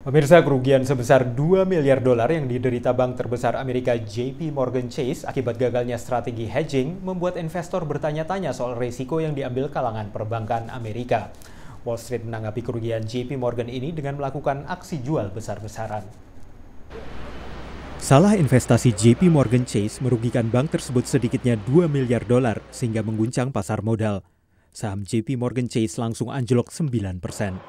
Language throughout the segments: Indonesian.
Pemirsa kerugian sebesar 2 miliar dolar yang diderita bank terbesar Amerika JP Morgan Chase akibat gagalnya strategi hedging membuat investor bertanya-tanya soal risiko yang diambil kalangan perbankan Amerika. Wall Street menanggapi kerugian JP Morgan ini dengan melakukan aksi jual besar-besaran. Salah investasi JP Morgan Chase merugikan bank tersebut sedikitnya 2 miliar dolar sehingga mengguncang pasar modal. Saham JP Morgan Chase langsung anjlok 9 persen.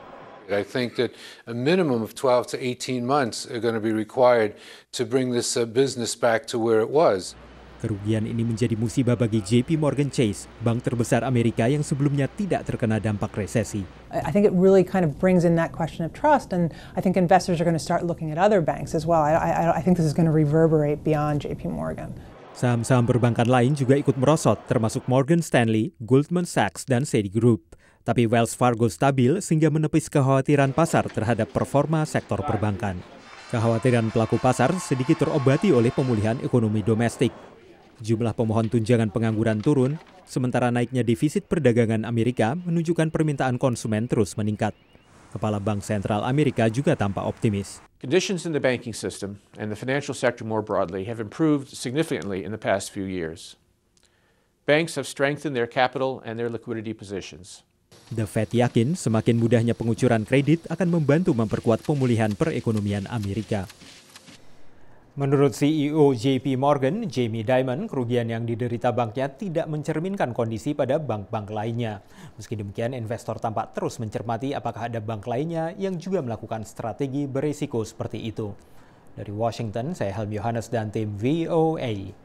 I think that a minimum of 12 to 18 months are going to be required to bring this uh, business back to where it was. Kerugian ini menjadi musibah bagi JP Morgan Chase, bank terbesar Amerika yang sebelumnya tidak terkena dampak resesi. I think it really kind of brings in that question of trust, and I think investors are going to start looking at other banks as well. I, I, I think this is going to reverberate beyond JP Morgan. Saham-saham perbankan lain juga ikut merosot, termasuk Morgan Stanley, Goldman Sachs, dan Group. Tapi Wells Fargo stabil sehingga menepis kekhawatiran pasar terhadap performa sektor perbankan. Kekhawatiran pelaku pasar sedikit terobati oleh pemulihan ekonomi domestik. Jumlah pemohon tunjangan pengangguran turun, sementara naiknya defisit perdagangan Amerika menunjukkan permintaan konsumen terus meningkat. Kepala Bank Sentral Amerika juga tampak optimis. Conditions in the banking system and the financial sector more broadly have improved significantly in the past few years. Banks have strengthened their capital and their liquidity positions. The Fed yakin semakin mudahnya pengucuran kredit akan membantu memperkuat pemulihan perekonomian Amerika. Menurut CEO JP Morgan, Jamie Dimon, kerugian yang diderita banknya tidak mencerminkan kondisi pada bank-bank lainnya. Meski demikian, investor tampak terus mencermati apakah ada bank lainnya yang juga melakukan strategi berisiko seperti itu. Dari Washington, saya Helm Yohanes dan tim VOA.